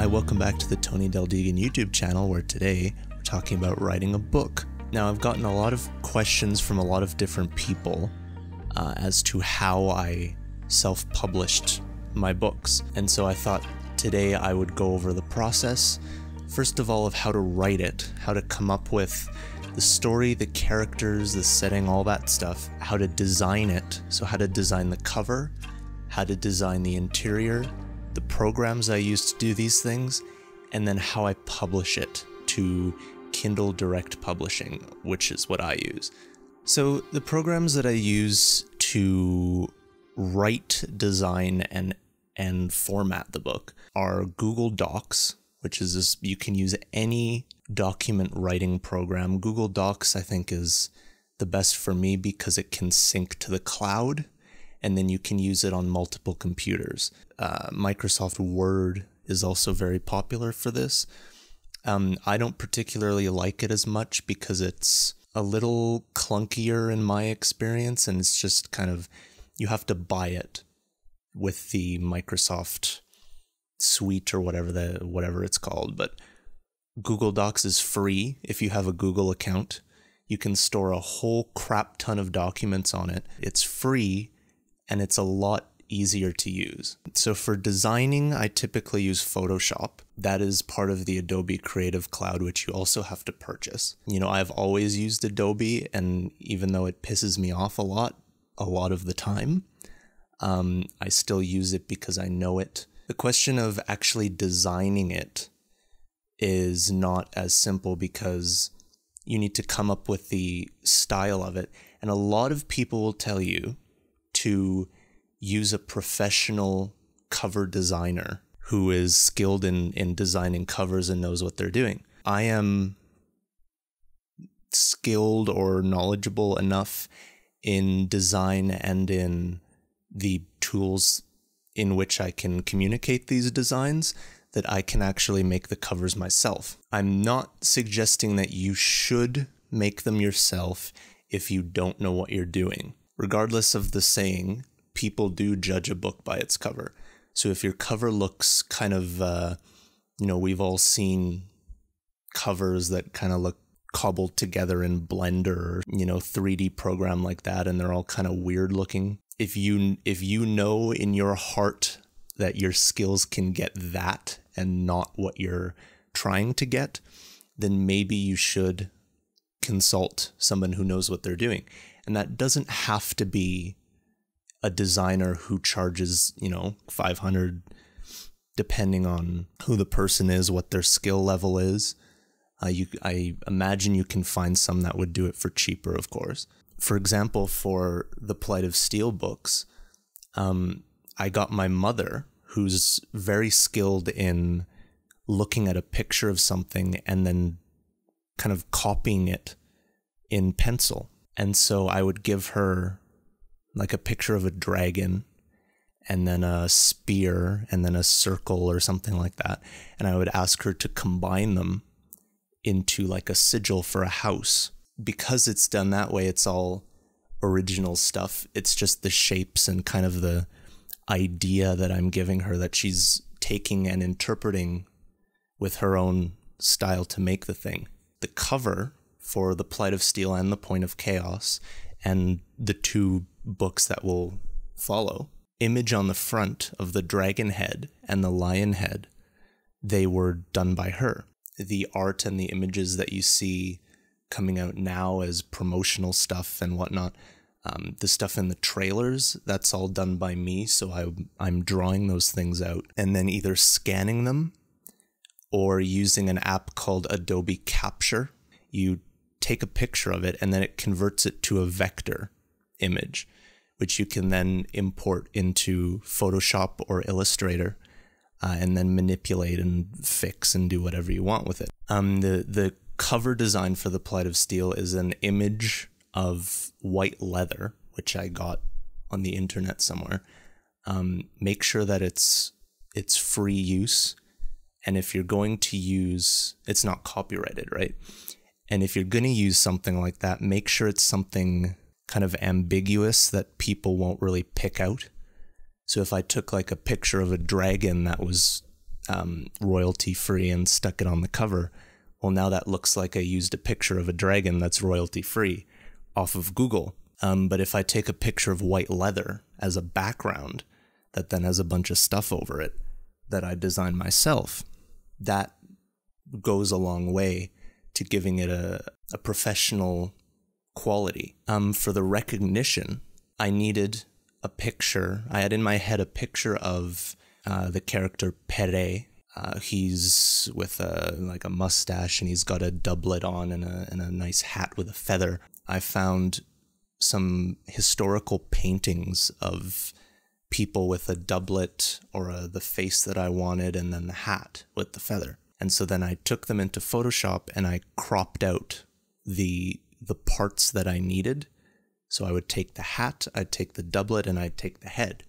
Hi, welcome back to the Tony Del Deegan YouTube channel where today we're talking about writing a book. Now, I've gotten a lot of questions from a lot of different people uh, as to how I self published my books, and so I thought today I would go over the process. First of all, of how to write it, how to come up with the story, the characters, the setting, all that stuff, how to design it. So, how to design the cover, how to design the interior, the programs I use to do these things, and then how I publish it to Kindle Direct Publishing, which is what I use. So the programs that I use to write, design, and and format the book are Google Docs, which is this you can use any document writing program. Google Docs, I think, is the best for me because it can sync to the cloud and then you can use it on multiple computers. Uh, Microsoft Word is also very popular for this. Um, I don't particularly like it as much because it's a little clunkier in my experience, and it's just kind of you have to buy it with the Microsoft suite or whatever the whatever it's called. But Google Docs is free if you have a Google account. You can store a whole crap ton of documents on it. It's free and it's a lot easier to use. So for designing, I typically use Photoshop. That is part of the Adobe Creative Cloud, which you also have to purchase. You know, I've always used Adobe, and even though it pisses me off a lot, a lot of the time, um, I still use it because I know it. The question of actually designing it is not as simple because you need to come up with the style of it. And a lot of people will tell you to use a professional cover designer who is skilled in in designing covers and knows what they're doing. I am skilled or knowledgeable enough in design and in the tools in which I can communicate these designs that I can actually make the covers myself. I'm not suggesting that you should make them yourself if you don't know what you're doing regardless of the saying, people do judge a book by its cover. So if your cover looks kind of, uh, you know, we've all seen covers that kind of look cobbled together in Blender or, you know, 3D program like that, and they're all kind of weird looking. If you if you know in your heart that your skills can get that and not what you're trying to get, then maybe you should consult someone who knows what they're doing and that doesn't have to be a designer who charges you know 500 depending on who the person is what their skill level is uh, you, i imagine you can find some that would do it for cheaper of course for example for the plight of steel books um, i got my mother who's very skilled in looking at a picture of something and then kind of copying it in pencil and so I would give her like a picture of a dragon and then a spear and then a circle or something like that. And I would ask her to combine them into like a sigil for a house. Because it's done that way, it's all original stuff. It's just the shapes and kind of the idea that I'm giving her that she's taking and interpreting with her own style to make the thing. The cover for The Plight of Steel and The Point of Chaos, and the two books that will follow. Image on the front of the dragon head and the lion head, they were done by her. The art and the images that you see coming out now as promotional stuff and whatnot, um, the stuff in the trailers, that's all done by me. So I, I'm drawing those things out and then either scanning them or using an app called Adobe Capture. You take a picture of it and then it converts it to a vector image, which you can then import into Photoshop or Illustrator. Uh, and then manipulate and fix and do whatever you want with it. Um, the the cover design for the Plight of Steel is an image of white leather, which I got on the internet somewhere. Um, make sure that it's it's free use, and if you're going to use, it's not copyrighted, right? And if you're going to use something like that, make sure it's something kind of ambiguous that people won't really pick out. So if I took like a picture of a dragon that was um, royalty free and stuck it on the cover, well, now that looks like I used a picture of a dragon that's royalty free off of Google. Um, but if I take a picture of white leather as a background that then has a bunch of stuff over it that I designed myself, that goes a long way to giving it a, a professional quality. Um, for the recognition, I needed a picture. I had in my head a picture of uh, the character Pere. Uh, he's with a like a mustache and he's got a doublet on and a and a nice hat with a feather. I found some historical paintings of people with a doublet or a, uh, the face that I wanted and then the hat with the feather. And so then I took them into Photoshop and I cropped out the the parts that I needed. So I would take the hat, I'd take the doublet, and I'd take the head.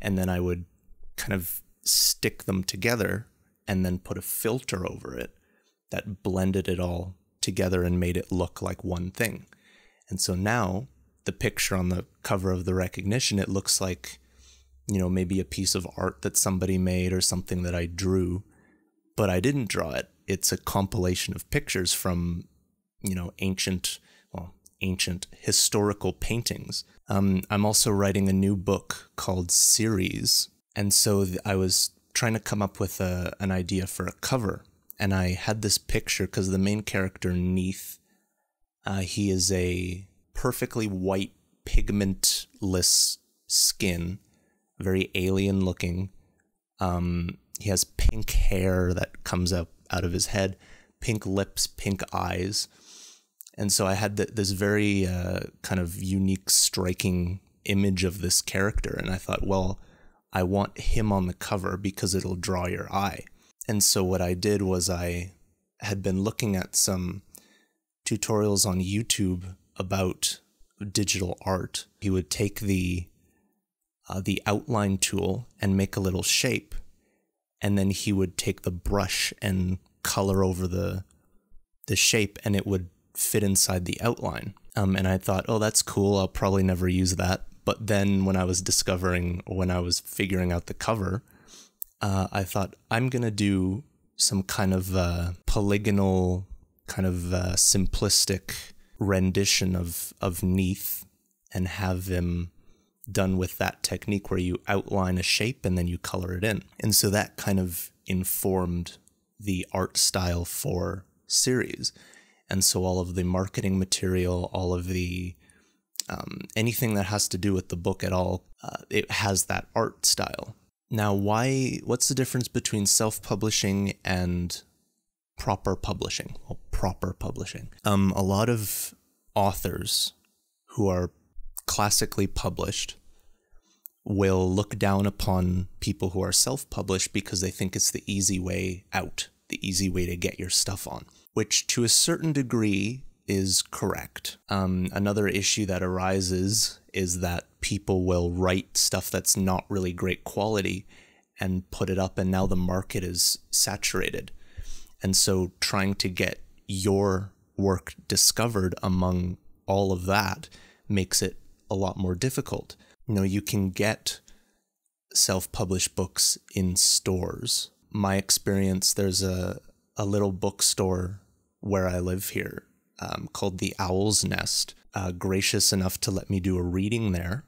And then I would kind of stick them together and then put a filter over it that blended it all together and made it look like one thing. And so now the picture on the cover of the recognition, it looks like, you know, maybe a piece of art that somebody made or something that I drew but I didn't draw it. It's a compilation of pictures from, you know, ancient, well, ancient historical paintings. Um, I'm also writing a new book called Series. And so I was trying to come up with a, an idea for a cover. And I had this picture because the main character, Neith, uh, he is a perfectly white, pigmentless skin, very alien looking. Um, he has pink hair that comes up out of his head, pink lips, pink eyes. And so I had this very uh, kind of unique, striking image of this character. And I thought, well, I want him on the cover because it'll draw your eye. And so what I did was I had been looking at some tutorials on YouTube about digital art. He would take the uh, the outline tool and make a little shape and then he would take the brush and color over the the shape and it would fit inside the outline. Um, and I thought, oh, that's cool. I'll probably never use that. But then when I was discovering, when I was figuring out the cover, uh, I thought, I'm going to do some kind of uh, polygonal, kind of uh, simplistic rendition of, of Neith and have him done with that technique where you outline a shape and then you color it in. And so that kind of informed the art style for series. And so all of the marketing material, all of the um, anything that has to do with the book at all, uh, it has that art style. Now, why? What's the difference between self-publishing and proper publishing? Well, proper publishing. Um, a lot of authors who are classically published will look down upon people who are self published because they think it's the easy way out, the easy way to get your stuff on, which to a certain degree is correct. Um, another issue that arises is that people will write stuff that's not really great quality and put it up, and now the market is saturated. And so trying to get your work discovered among all of that makes it a lot more difficult you know, you can get self published books in stores. My experience there's a, a little bookstore where I live here um, called The Owl's Nest, uh, gracious enough to let me do a reading there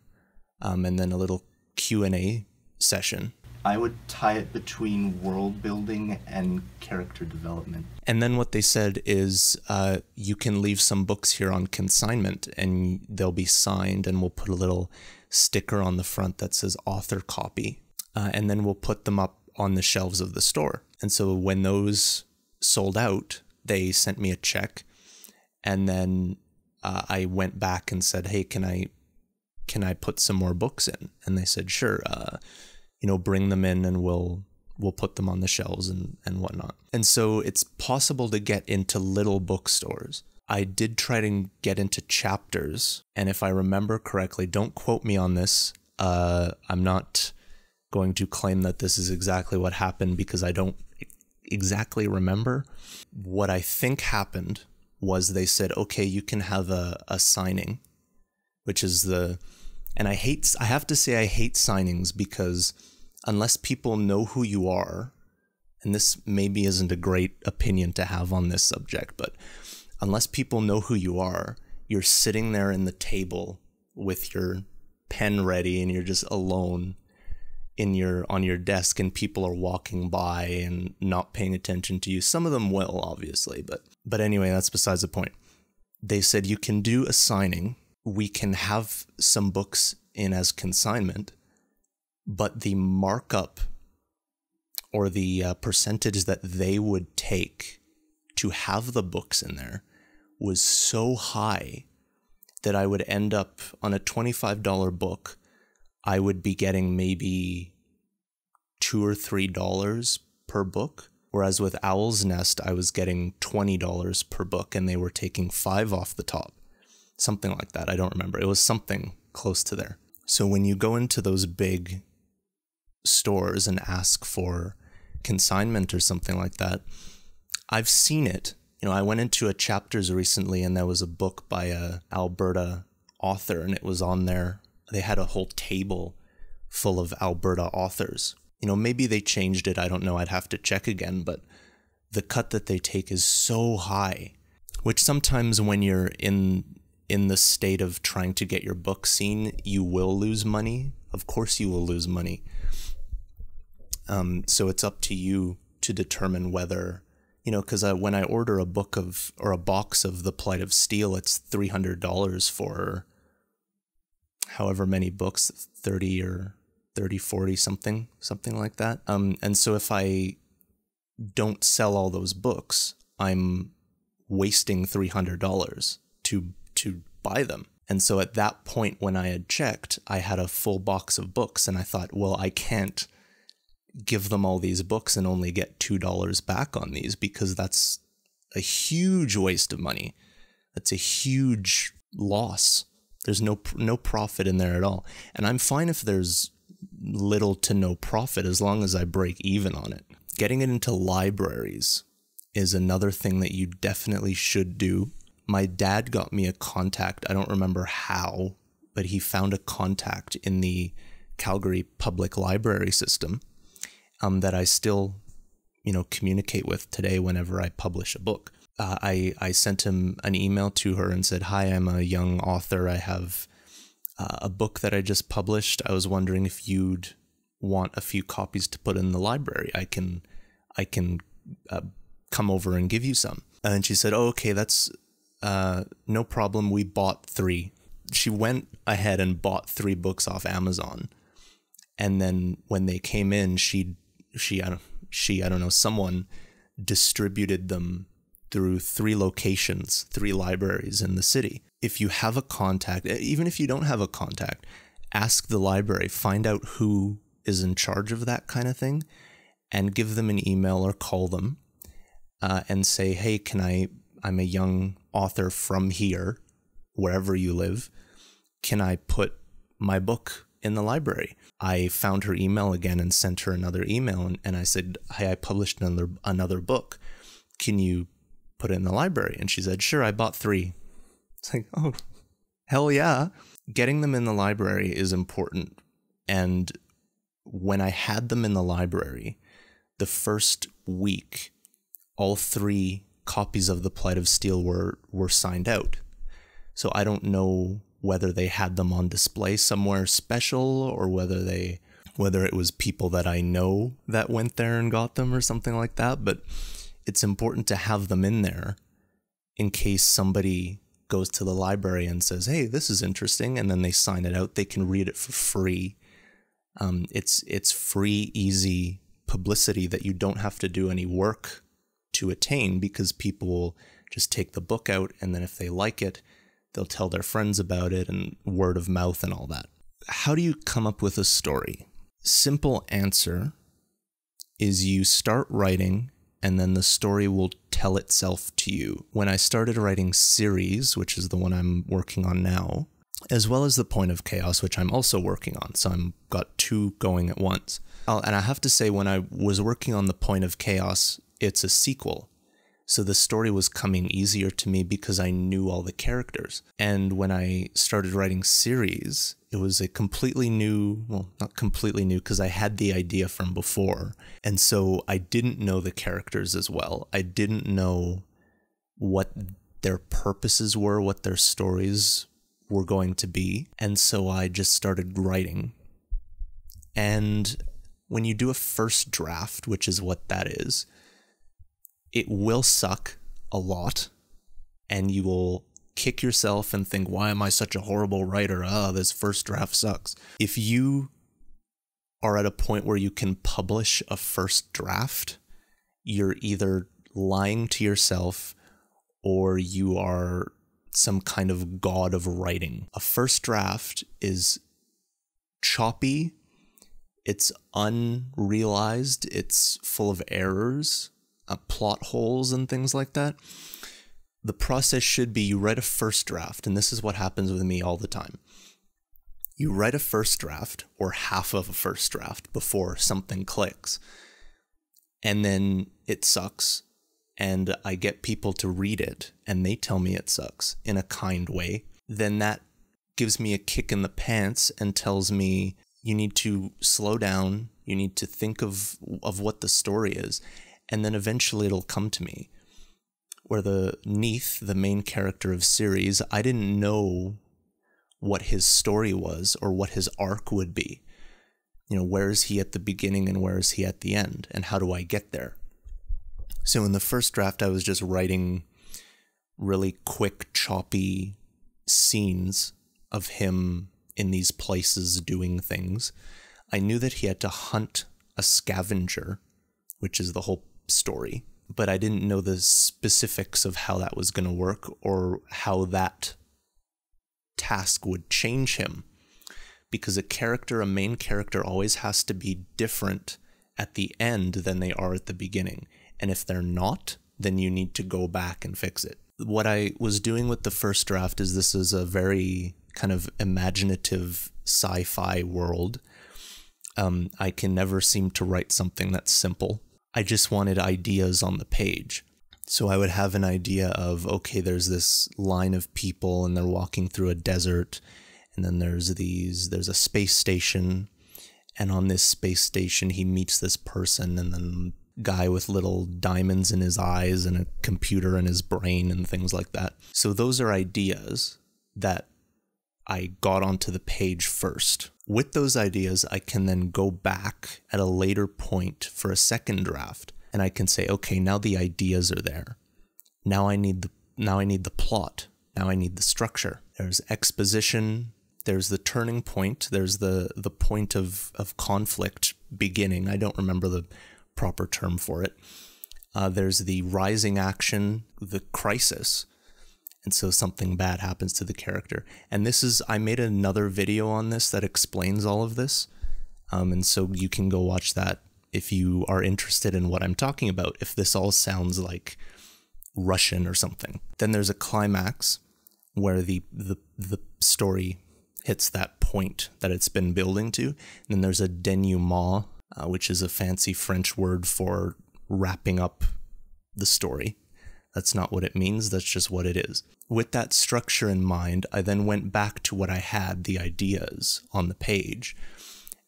um, and then a little Q&A session. I would tie it between world building and character development. And then what they said is uh, you can leave some books here on consignment and they'll be signed and we'll put a little sticker on the front that says author copy. Uh, and then we'll put them up on the shelves of the store. And so when those sold out, they sent me a check. And then uh, I went back and said, hey, can I can I put some more books in? And they said, sure, uh, you know, bring them in and we'll we'll put them on the shelves and, and whatnot. And so it's possible to get into little bookstores. I did try to get into chapters. And if I remember correctly, don't quote me on this. Uh, I'm not going to claim that this is exactly what happened because I don't exactly remember. What I think happened was they said, okay, you can have a, a signing, which is the. And I hate, I have to say, I hate signings because unless people know who you are, and this maybe isn't a great opinion to have on this subject, but unless people know who you are, you're sitting there in the table with your pen ready and you're just alone in your on your desk and people are walking by and not paying attention to you. Some of them will obviously, but but anyway, that's besides the point. They said you can do a signing. We can have some books in as consignment, but the markup or the uh, percentage that they would take to have the books in there was so high that I would end up on a $25 book, I would be getting maybe two or three dollars per book. Whereas with Owl's Nest, I was getting $20 per book and they were taking five off the top. Something like that. I don't remember. It was something close to there. So when you go into those big stores and ask for consignment or something like that, I've seen it you know, I went into a chapters recently and there was a book by a Alberta author and it was on there. They had a whole table full of Alberta authors. You know, maybe they changed it. I don't know. I'd have to check again, but the cut that they take is so high, which sometimes when you're in in the state of trying to get your book seen, you will lose money. Of course, you will lose money. Um, so it's up to you to determine whether you know, because uh, when I order a book of or a box of The Plight of Steel, it's three hundred dollars for however many books, thirty or 30, 40, something, something like that. Um, and so if I don't sell all those books, I'm wasting three hundred dollars to to buy them. And so at that point, when I had checked, I had a full box of books, and I thought, well, I can't give them all these books and only get $2 back on these because that's a huge waste of money. That's a huge loss. There's no no profit in there at all. And I'm fine if there's little to no profit as long as I break even on it. Getting it into libraries is another thing that you definitely should do. My dad got me a contact. I don't remember how, but he found a contact in the Calgary Public Library system um, that I still, you know, communicate with today whenever I publish a book. Uh, I, I sent him an email to her and said, Hi, I'm a young author. I have uh, a book that I just published. I was wondering if you'd want a few copies to put in the library. I can, I can uh, come over and give you some. And she said, Oh, okay, that's uh, no problem. We bought three. She went ahead and bought three books off Amazon. And then when they came in, she she I don't she I don't know someone distributed them through three locations, three libraries in the city. If you have a contact, even if you don't have a contact, ask the library, find out who is in charge of that kind of thing, and give them an email or call them uh, and say, hey, can I? I'm a young author from here, wherever you live. Can I put my book in the library. I found her email again and sent her another email and, and I said, Hey, I published another another book. Can you put it in the library? And she said, Sure, I bought three. It's like, oh hell yeah. Getting them in the library is important. And when I had them in the library, the first week, all three copies of The Plight of Steel were were signed out. So I don't know whether they had them on display somewhere special or whether they whether it was people that I know that went there and got them or something like that, but it's important to have them in there in case somebody goes to the library and says, "Hey, this is interesting," and then they sign it out. They can read it for free. Um, it's it's free, easy publicity that you don't have to do any work to attain because people will just take the book out and then if they like it, they'll tell their friends about it and word of mouth and all that. How do you come up with a story? Simple answer is you start writing and then the story will tell itself to you. When I started writing series, which is the one I'm working on now, as well as the point of chaos, which I'm also working on, so I've got two going at once. Uh, and I have to say, when I was working on the point of chaos, it's a sequel. So the story was coming easier to me because I knew all the characters. And when I started writing series, it was a completely new, well, not completely new because I had the idea from before. And so I didn't know the characters as well. I didn't know what their purposes were, what their stories were going to be. And so I just started writing. And when you do a first draft, which is what that is, it will suck a lot and you will kick yourself and think, why am I such a horrible writer? Ah, oh, this first draft sucks. If you are at a point where you can publish a first draft, you're either lying to yourself or you are some kind of god of writing. A first draft is choppy, it's unrealized, it's full of errors, uh, plot holes and things like that, the process should be you write a first draft, and this is what happens with me all the time. You write a first draft or half of a first draft before something clicks, and then it sucks. And I get people to read it and they tell me it sucks in a kind way. Then that gives me a kick in the pants and tells me you need to slow down, you need to think of, of what the story is and then eventually it'll come to me. Where the Neith, the main character of series, I didn't know what his story was or what his arc would be. You know, where is he at the beginning and where is he at the end, and how do I get there? So in the first draft, I was just writing really quick, choppy scenes of him in these places doing things. I knew that he had to hunt a scavenger, which is the whole story, but I didn't know the specifics of how that was going to work or how that task would change him. Because a character, a main character, always has to be different at the end than they are at the beginning. And if they're not, then you need to go back and fix it. What I was doing with the first draft is this is a very kind of imaginative sci fi world. Um, I can never seem to write something that's simple. I just wanted ideas on the page. So I would have an idea of okay, there's this line of people and they're walking through a desert, and then there's these, there's a space station, and on this space station, he meets this person, and then guy with little diamonds in his eyes and a computer in his brain and things like that. So those are ideas that I got onto the page first. With those ideas, I can then go back at a later point for a second draft and I can say, okay, now the ideas are there. Now I need the now I need the plot. Now I need the structure. There's exposition, there's the turning point, there's the the point of of conflict beginning. I don't remember the proper term for it. Uh, there's the rising action, the crisis, and so something bad happens to the character. And this is, I made another video on this that explains all of this. Um, and so you can go watch that if you are interested in what I'm talking about, if this all sounds like Russian or something. Then there's a climax where the, the, the story hits that point that it's been building to. And then there's a denouement, uh, which is a fancy French word for wrapping up the story. That's not what it means, that's just what it is. With that structure in mind, I then went back to what I had, the ideas on the page.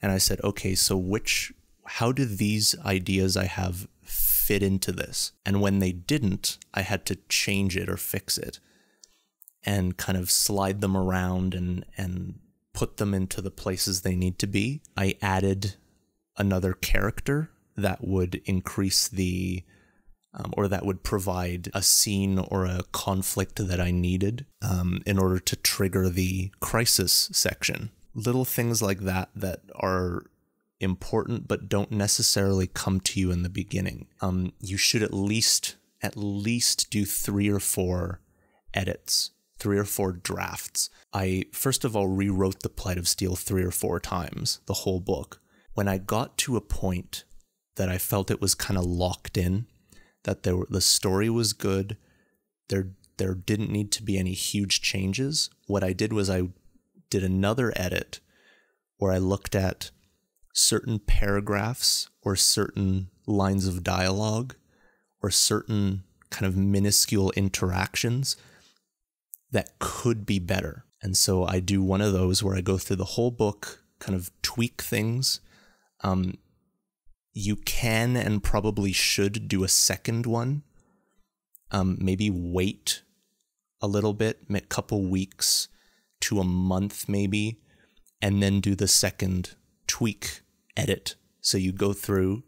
And I said, okay, so which, how do these ideas I have fit into this? And when they didn't, I had to change it or fix it and kind of slide them around and, and put them into the places they need to be. I added another character that would increase the um, or that would provide a scene or a conflict that I needed um, in order to trigger the crisis section. Little things like that that are important but don't necessarily come to you in the beginning. Um, you should at least at least do three or four edits, three or four drafts. I first of all rewrote the Plight of Steel three or four times, the whole book. When I got to a point that I felt it was kind of locked in, that there were, the story was good. There there didn't need to be any huge changes. What I did was I did another edit where I looked at certain paragraphs or certain lines of dialogue or certain kind of minuscule interactions that could be better. And so I do one of those where I go through the whole book, kind of tweak things. Um, you can and probably should do a second one. Um, maybe wait a little bit, a couple weeks to a month, maybe, and then do the second tweak edit. So you go through,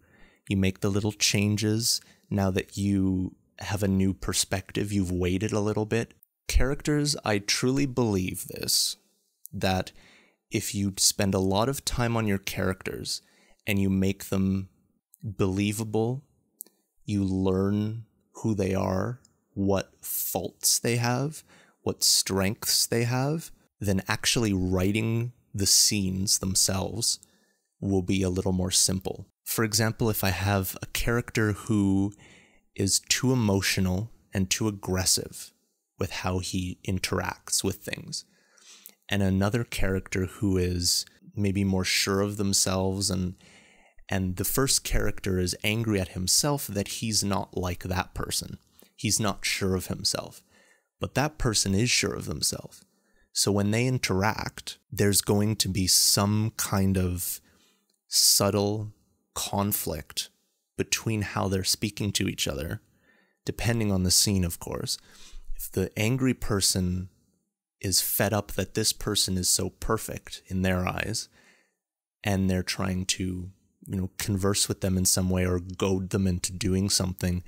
you make the little changes. Now that you have a new perspective, you've waited a little bit. Characters, I truly believe this that if you spend a lot of time on your characters and you make them believable. You learn who they are, what faults they have, what strengths they have, then actually writing the scenes themselves will be a little more simple. For example, if I have a character who is too emotional and too aggressive with how he interacts with things, and another character who is maybe more sure of themselves and and the first character is angry at himself that he's not like that person. He's not sure of himself. But that person is sure of themselves. So when they interact, there's going to be some kind of subtle conflict between how they're speaking to each other, depending on the scene, of course. If the angry person is fed up that this person is so perfect in their eyes, and they're trying to you know converse with them in some way or goad them into doing something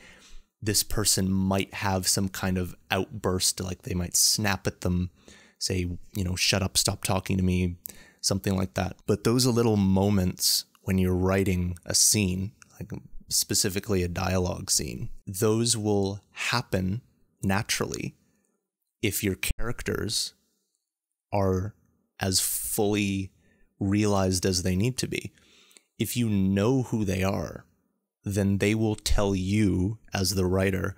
this person might have some kind of outburst like they might snap at them say you know shut up stop talking to me something like that but those little moments when you're writing a scene like specifically a dialogue scene those will happen naturally if your characters are as fully realized as they need to be if you know who they are, then they will tell you, as the writer,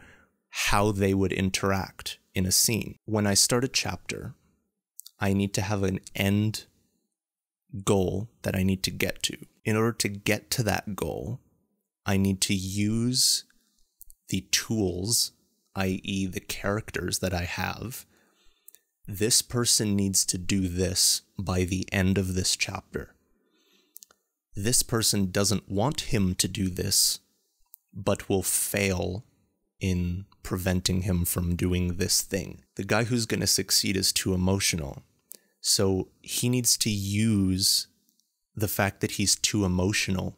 how they would interact in a scene. When I start a chapter, I need to have an end goal that I need to get to. In order to get to that goal, I need to use the tools, i.e., the characters that I have. This person needs to do this by the end of this chapter this person doesn't want him to do this, but will fail in preventing him from doing this thing. The guy who's going to succeed is too emotional. So he needs to use the fact that he's too emotional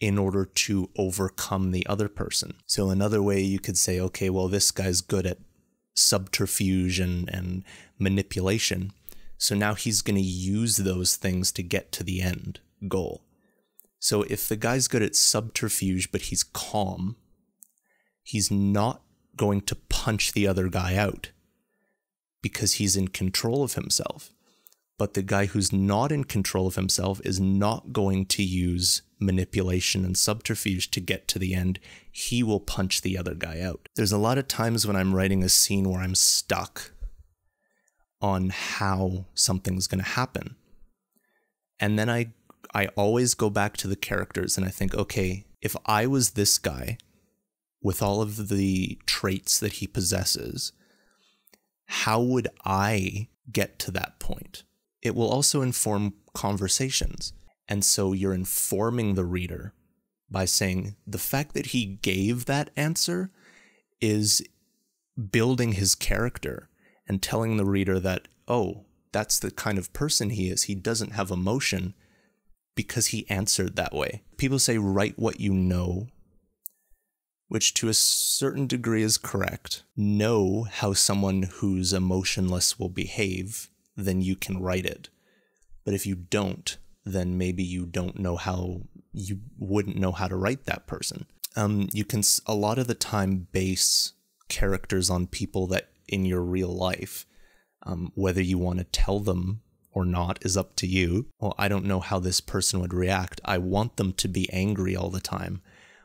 in order to overcome the other person. So another way you could say, okay, well, this guy's good at subterfuge and, and manipulation. So now he's going to use those things to get to the end goal. So if the guy's good at subterfuge, but he's calm, he's not going to punch the other guy out because he's in control of himself. But the guy who's not in control of himself is not going to use manipulation and subterfuge to get to the end. He will punch the other guy out. There's a lot of times when I'm writing a scene where I'm stuck on how something's going to happen. And then I I always go back to the characters and I think, okay, if I was this guy with all of the traits that he possesses, how would I get to that point? It will also inform conversations. And so you're informing the reader by saying the fact that he gave that answer is building his character and telling the reader that, oh, that's the kind of person he is. He doesn't have emotion because he answered that way. People say, write what you know, which to a certain degree is correct. Know how someone who's emotionless will behave, then you can write it. But if you don't, then maybe you don't know how you wouldn't know how to write that person. Um, you can a lot of the time base characters on people that in your real life. Um, whether you want to tell them or not is up to you. Well, I don't know how this person would react. I want them to be angry all the time.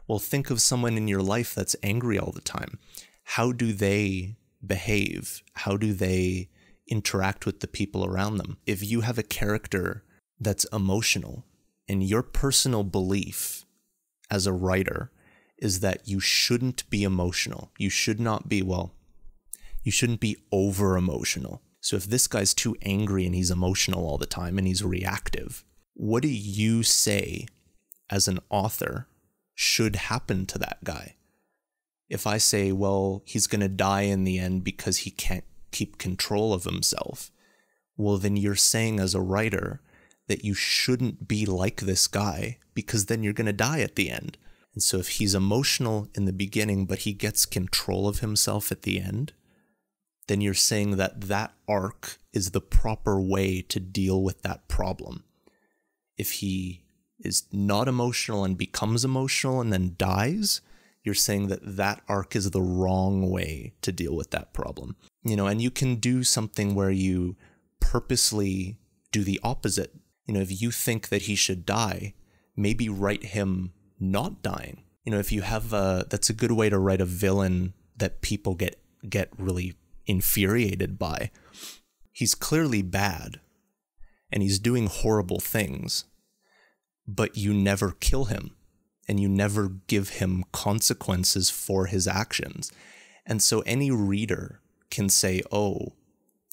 Well, think of someone in your life that's angry all the time. How do they behave? How do they interact with the people around them? If you have a character that's emotional and your personal belief as a writer is that you shouldn't be emotional, you should not be, well, you shouldn't be over emotional. So if this guy's too angry and he's emotional all the time and he's reactive, what do you say as an author should happen to that guy? If I say, well, he's going to die in the end because he can't keep control of himself, well, then you're saying as a writer that you shouldn't be like this guy because then you're going to die at the end. And so if he's emotional in the beginning, but he gets control of himself at the end, then you're saying that that arc is the proper way to deal with that problem. If he is not emotional and becomes emotional and then dies, you're saying that that arc is the wrong way to deal with that problem. You know, and you can do something where you purposely do the opposite. You know, if you think that he should die, maybe write him not dying. You know, if you have a that's a good way to write a villain that people get get really infuriated by. He's clearly bad and he's doing horrible things, but you never kill him and you never give him consequences for his actions. And so any reader can say, oh,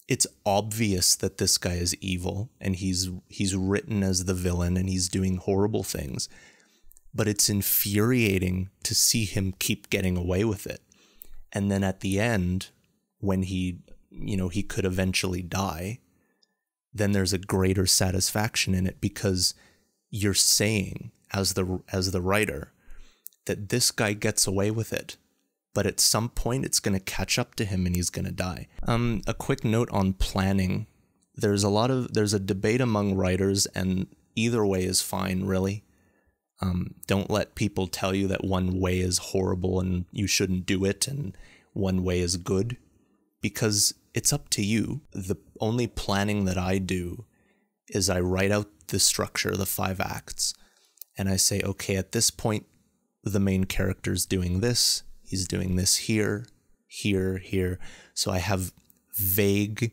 it's obvious that this guy is evil and he's he's written as the villain and he's doing horrible things but it's infuriating to see him keep getting away with it and then at the end when he, you know, he could eventually die, then there's a greater satisfaction in it because you're saying as the as the writer that this guy gets away with it but at some point it's going to catch up to him and he's going to die um, a quick note on planning there's a lot of there's a debate among writers and either way is fine really um, don't let people tell you that one way is horrible and you shouldn't do it and one way is good because it's up to you. The only planning that I do is I write out the structure, the five acts, and I say, okay, at this point, the main character's doing this, he's doing this here, here, here. So I have vague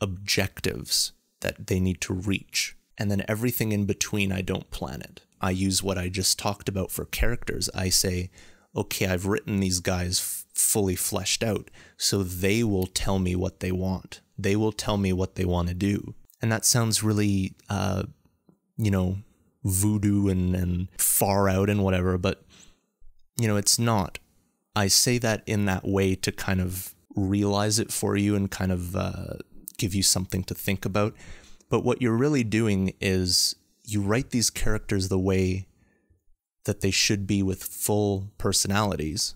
objectives that they need to reach. And then everything in between, I don't plan it. I use what I just talked about for characters. I say, okay, I've written these guys fully fleshed out. So they will tell me what they want. They will tell me what they want to do. And that sounds really, uh, you know, voodoo and, and far out and whatever, but, you know, it's not. I say that in that way to kind of realize it for you and kind of uh, give you something to think about. But what you're really doing is you write these characters the way that they should be with full personalities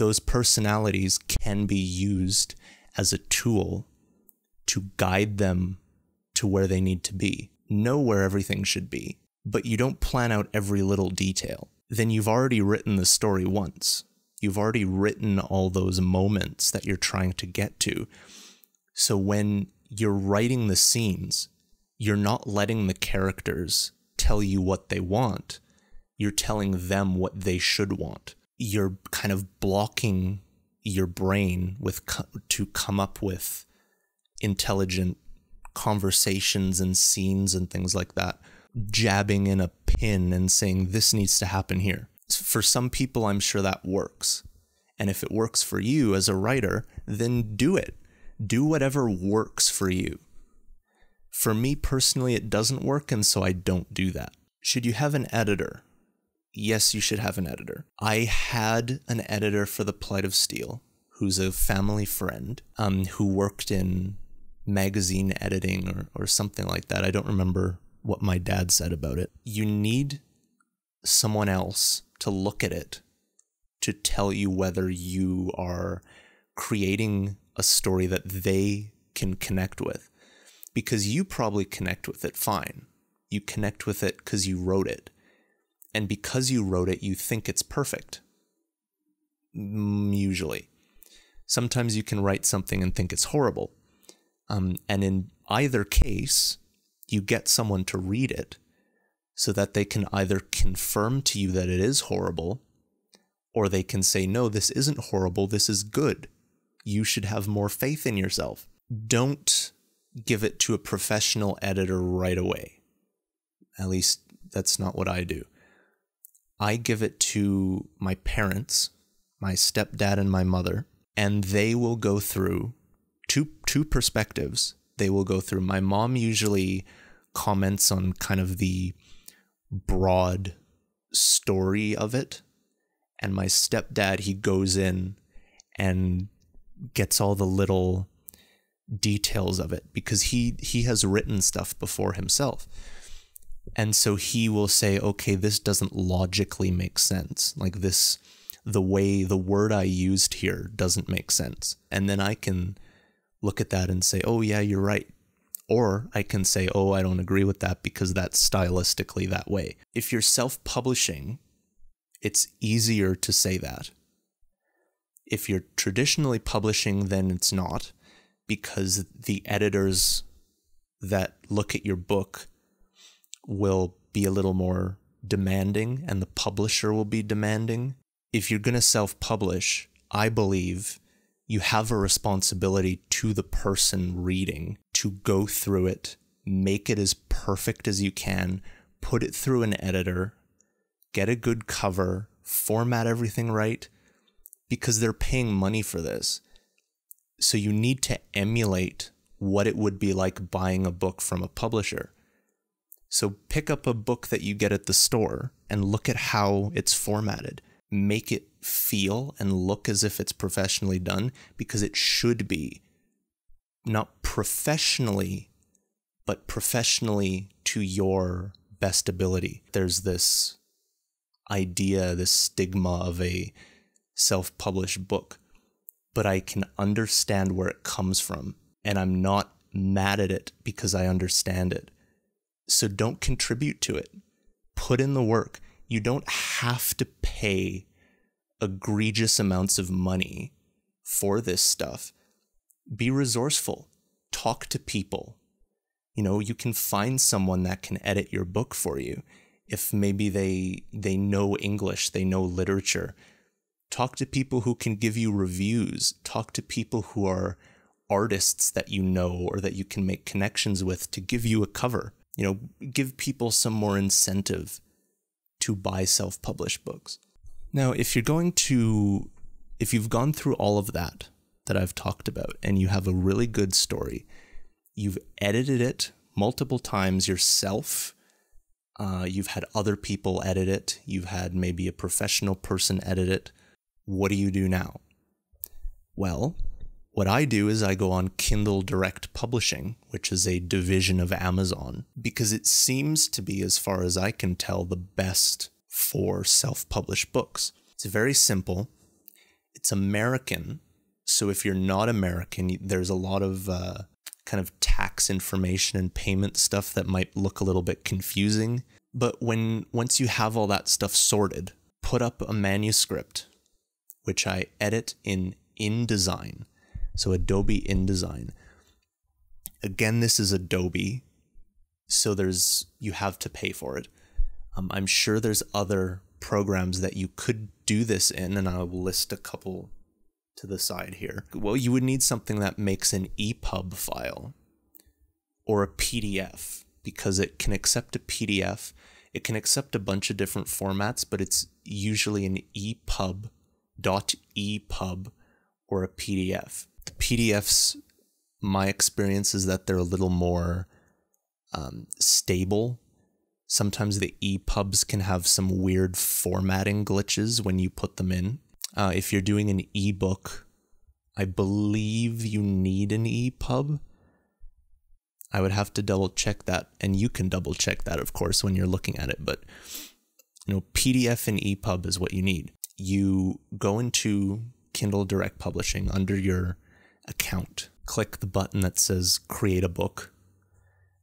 those personalities can be used as a tool to guide them to where they need to be. Know where everything should be, but you don't plan out every little detail. Then you've already written the story once. You've already written all those moments that you're trying to get to. So when you're writing the scenes, you're not letting the characters tell you what they want. You're telling them what they should want you're kind of blocking your brain with to come up with intelligent conversations and scenes and things like that jabbing in a pin and saying this needs to happen here for some people i'm sure that works and if it works for you as a writer then do it do whatever works for you for me personally it doesn't work and so i don't do that should you have an editor yes, you should have an editor. I had an editor for The Plight of Steel, who's a family friend um, who worked in magazine editing or, or something like that. I don't remember what my dad said about it. You need someone else to look at it to tell you whether you are creating a story that they can connect with. Because you probably connect with it fine. You connect with it because you wrote it and because you wrote it, you think it's perfect. Mm, usually. Sometimes you can write something and think it's horrible. Um, and in either case, you get someone to read it so that they can either confirm to you that it is horrible or they can say, no, this isn't horrible, this is good. You should have more faith in yourself. Don't give it to a professional editor right away. At least that's not what I do. I give it to my parents, my stepdad and my mother, and they will go through two two perspectives. They will go through. My mom usually comments on kind of the broad story of it, and my stepdad he goes in and gets all the little details of it because he he has written stuff before himself. And so he will say, okay, this doesn't logically make sense. Like this, the way the word I used here doesn't make sense. And then I can look at that and say, oh, yeah, you're right. Or I can say, oh, I don't agree with that because that's stylistically that way. If you're self publishing, it's easier to say that. If you're traditionally publishing, then it's not because the editors that look at your book will be a little more demanding and the publisher will be demanding. If you're going to self publish, I believe you have a responsibility to the person reading to go through it, make it as perfect as you can, put it through an editor, get a good cover, format everything right, because they're paying money for this. So you need to emulate what it would be like buying a book from a publisher. So pick up a book that you get at the store and look at how it's formatted. Make it feel and look as if it's professionally done because it should be. Not professionally, but professionally to your best ability. There's this idea, this stigma of a self published book, but I can understand where it comes from and I'm not mad at it because I understand it. So don't contribute to it. Put in the work. You don't have to pay egregious amounts of money for this stuff. Be resourceful. Talk to people. You know, you can find someone that can edit your book for you. If maybe they they know English, they know literature. Talk to people who can give you reviews. Talk to people who are artists that you know or that you can make connections with to give you a cover you know, give people some more incentive to buy self published books. Now, if you're going to, if you've gone through all of that that I've talked about and you have a really good story, you've edited it multiple times yourself. Uh, you've had other people edit it. You've had maybe a professional person edit it. What do you do now? Well, what I do is I go on Kindle Direct Publishing, which is a division of Amazon, because it seems to be, as far as I can tell, the best for self published books. It's very simple, it's American. So if you're not American, there's a lot of uh, kind of tax information and payment stuff that might look a little bit confusing. But when once you have all that stuff sorted, put up a manuscript, which I edit in InDesign so Adobe InDesign. Again, this is Adobe, so there's you have to pay for it. Um, I'm sure there's other programs that you could do this in, and I'll list a couple to the side here. Well, you would need something that makes an EPUB file or a PDF because it can accept a PDF. It can accept a bunch of different formats, but it's usually an EPUB, .epub or a PDF. PDFs, my experience is that they're a little more um, stable. Sometimes the EPUBs can have some weird formatting glitches when you put them in. Uh, if you're doing an ebook, I believe you need an EPUB. I would have to double check that, and you can double check that, of course, when you're looking at it. But you know, PDF and EPUB is what you need. You go into Kindle Direct Publishing under your account. Click the button that says create a book,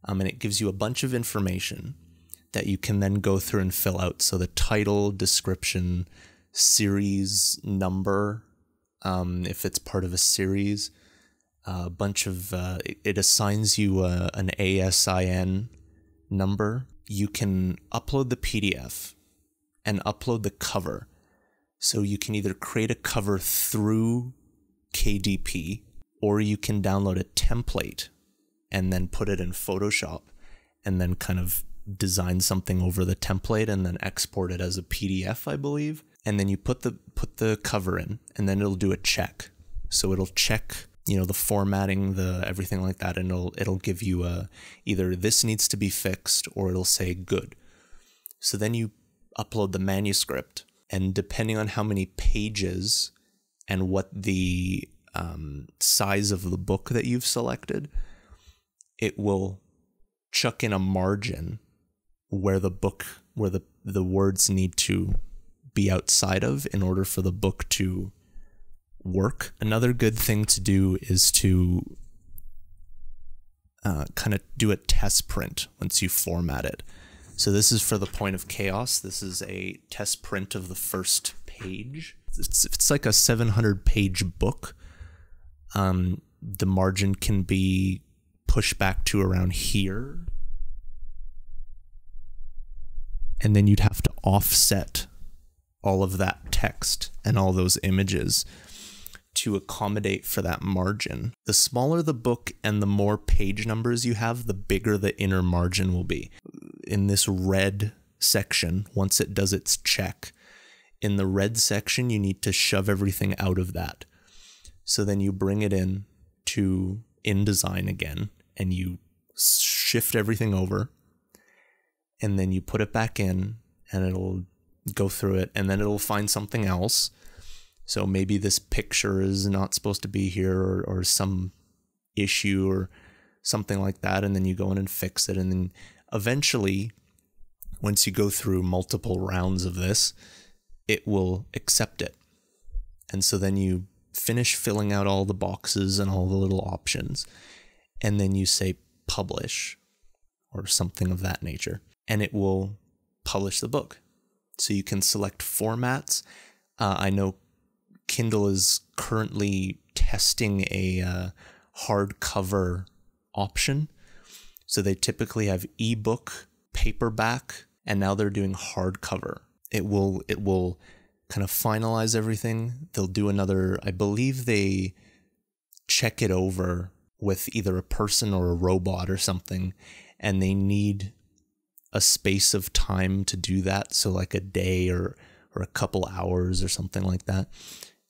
um, and it gives you a bunch of information that you can then go through and fill out. So the title, description, series number, um, if it's part of a series, a bunch of, uh, it, assigns you uh, a, an ASIN number. You can upload the PDF and upload the cover. So you can either create a cover through KDP or you can download a template and then put it in Photoshop and then kind of design something over the template and then export it as a PDF, I believe. And then you put the put the cover in and then it'll do a check. So it'll check, you know, the formatting, the everything like that, and it'll it'll give you a either this needs to be fixed or it'll say good. So then you upload the manuscript and depending on how many pages and what the um, size of the book that you've selected, it will chuck in a margin where the book where the the words need to be outside of in order for the book to work. Another good thing to do is to uh, kind of do a test print once you format it. So this is for the point of chaos. This is a test print of the first page. It's, it's like a 700 page book um, the margin can be pushed back to around here. And then you'd have to offset all of that text and all those images to accommodate for that margin. The smaller the book and the more page numbers you have, the bigger the inner margin will be. In this red section, once it does its check, in the red section, you need to shove everything out of that. So then you bring it in to InDesign again and you shift everything over and then you put it back in and it'll go through it and then it'll find something else. So maybe this picture is not supposed to be here or, or some issue or something like that. And then you go in and fix it. And then eventually, once you go through multiple rounds of this, it will accept it. And so then you finish filling out all the boxes and all the little options. And then you say publish or something of that nature, and it will publish the book. So you can select formats. Uh, I know Kindle is currently testing a uh, hardcover option. So they typically have ebook, paperback, and now they're doing hardcover. It will it will kind of finalize everything. They'll do another, I believe they check it over with either a person or a robot or something, and they need a space of time to do that. So, like a day or, or a couple hours or something like that.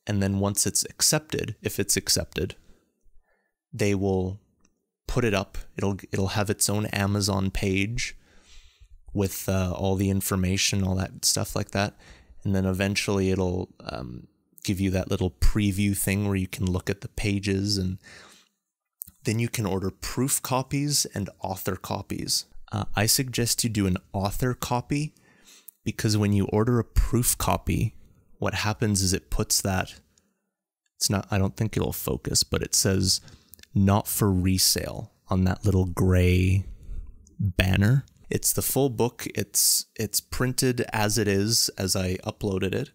And then once it's accepted, if it's accepted, they will put it up. It'll it'll have its own Amazon page with uh, all the information, all that stuff like that, and then eventually it'll um, give you that little preview thing where you can look at the pages and then you can order proof copies and author copies. Uh, I suggest you do an author copy because when you order a proof copy, what happens is it puts that it's not I don't think it'll focus, but it says not for resale on that little gray banner. It's the full book. It's it's printed as it is as I uploaded it,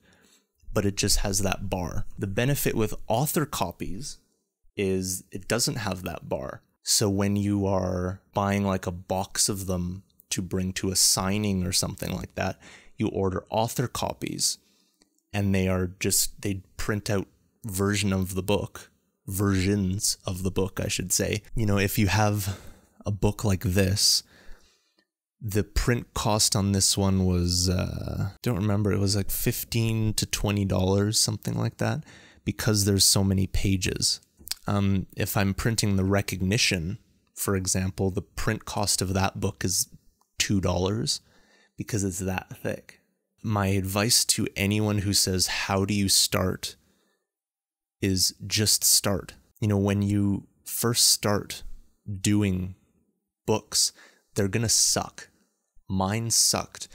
but it just has that bar. The benefit with author copies is it doesn't have that bar. So when you are buying like a box of them to bring to a signing or something like that, you order author copies and they are just they print out version of the book, versions of the book I should say. You know, if you have a book like this, the print cost on this one was uh don't remember it was like 15 to 20 dollars something like that because there's so many pages um, if i'm printing the recognition for example the print cost of that book is two dollars because it's that thick my advice to anyone who says how do you start is just start you know when you first start doing books they're going to suck mine sucked.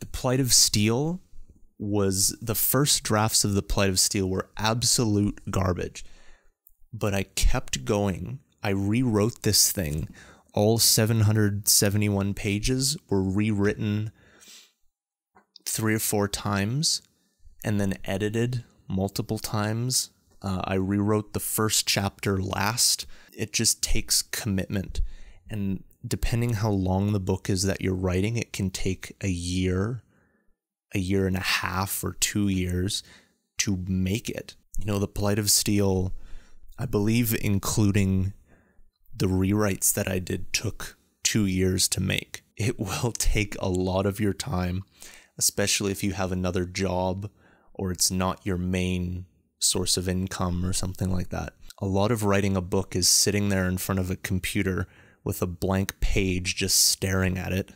The Plight of Steel was the first drafts of The Plight of Steel were absolute garbage. But I kept going. I rewrote this thing. All 771 pages were rewritten three or four times and then edited multiple times. Uh, I rewrote the first chapter last. It just takes commitment. And depending how long the book is that you're writing, it can take a year, a year and a half, or two years to make it. You know, The Plight of Steel, I believe, including the rewrites that I did, took two years to make. It will take a lot of your time, especially if you have another job or it's not your main source of income or something like that. A lot of writing a book is sitting there in front of a computer with a blank page just staring at it.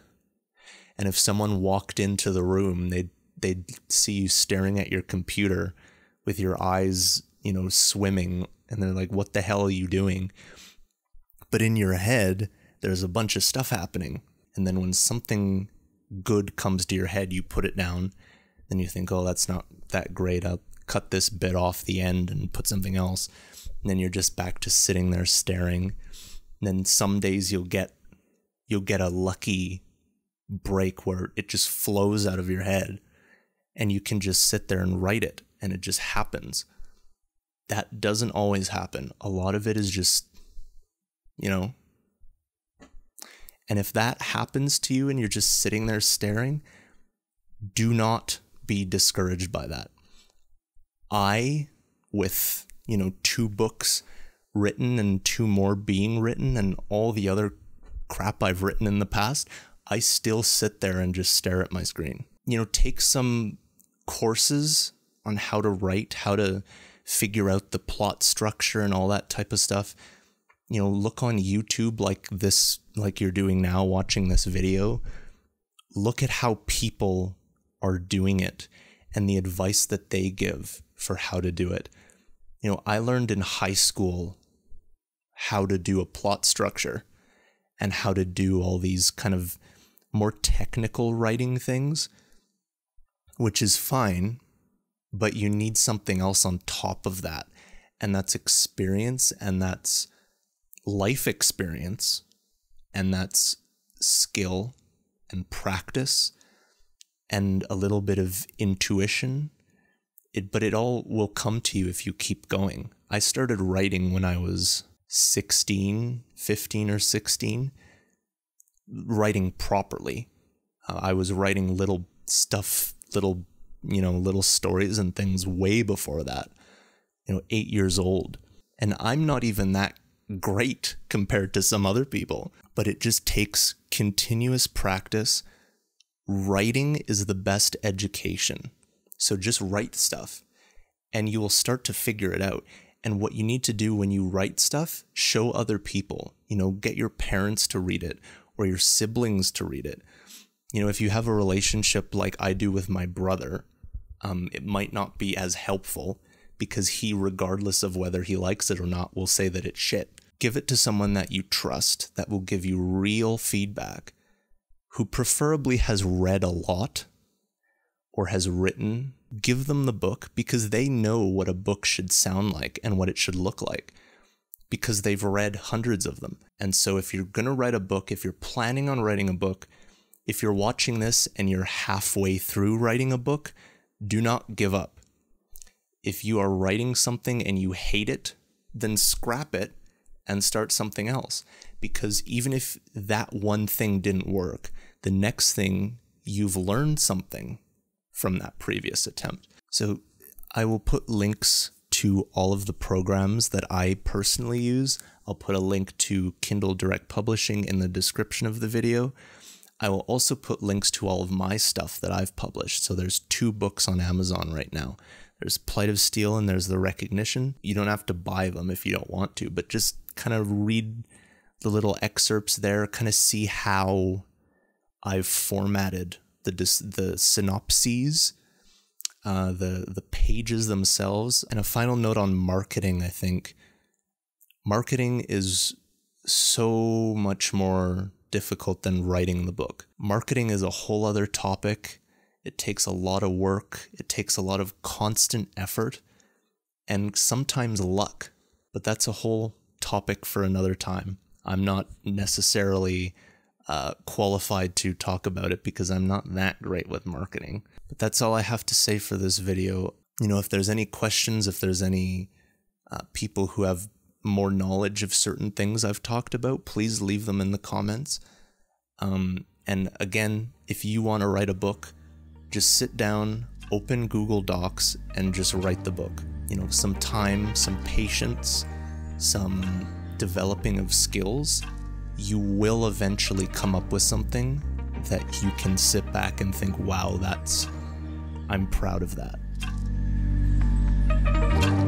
And if someone walked into the room, they'd they'd see you staring at your computer with your eyes, you know, swimming and they're like what the hell are you doing? But in your head, there's a bunch of stuff happening. And then when something good comes to your head, you put it down. Then you think, "Oh, that's not that great. I'll cut this bit off the end and put something else." And then you're just back to sitting there staring and then some days you'll get you'll get a lucky break where it just flows out of your head and you can just sit there and write it and it just happens. That doesn't always happen. A lot of it is just, you know. And if that happens to you and you're just sitting there staring, do not be discouraged by that. I, with, you know, two books written and two more being written and all the other crap I've written in the past, I still sit there and just stare at my screen. You know, take some courses on how to write, how to figure out the plot structure and all that type of stuff. You know, look on YouTube like this, like you're doing now, watching this video. Look at how people are doing it and the advice that they give for how to do it. You know, I learned in high school how to do a plot structure and how to do all these kind of more technical writing things, which is fine, but you need something else on top of that. And that's experience and that's life experience and that's skill and practice and a little bit of intuition. It, but it all will come to you if you keep going. I started writing when I was 16, 15 or 16, writing properly. Uh, I was writing little stuff, little, you know, little stories and things way before that, you know, eight years old. And I'm not even that great compared to some other people, but it just takes continuous practice. Writing is the best education. So just write stuff and you will start to figure it out and what you need to do when you write stuff, show other people. You know, get your parents to read it or your siblings to read it. You know, if you have a relationship like I do with my brother, um, it might not be as helpful because he, regardless of whether he likes it or not, will say that it's shit. Give it to someone that you trust that will give you real feedback, who preferably has read a lot or has written give them the book because they know what a book should sound like and what it should look like because they've read hundreds of them. And so if you're going to write a book, if you're planning on writing a book, if you're watching this and you're halfway through writing a book, do not give up. If you are writing something and you hate it, then scrap it and start something else. Because even if that one thing didn't work, the next thing you've learned something from that previous attempt. So I will put links to all of the programs that I personally use. I'll put a link to Kindle Direct Publishing in the description of the video. I will also put links to all of my stuff that I've published. So there's two books on Amazon right now. There's Plight of Steel and there's The Recognition. You don't have to buy them if you don't want to, but just kind of read the little excerpts there, kind of see how I've formatted the the synopses, uh, the the pages themselves, and a final note on marketing. I think marketing is so much more difficult than writing the book. Marketing is a whole other topic. It takes a lot of work. It takes a lot of constant effort and sometimes luck. But that's a whole topic for another time. I'm not necessarily uh, qualified to talk about it because I'm not that great with marketing. But that's all I have to say for this video. You know, if there's any questions, if there's any uh, people who have more knowledge of certain things I've talked about, please leave them in the comments. Um, and again, if you want to write a book, just sit down, open Google Docs, and just write the book. You know, some time, some patience, some developing of skills you will eventually come up with something that you can sit back and think, wow, that's, I'm proud of that.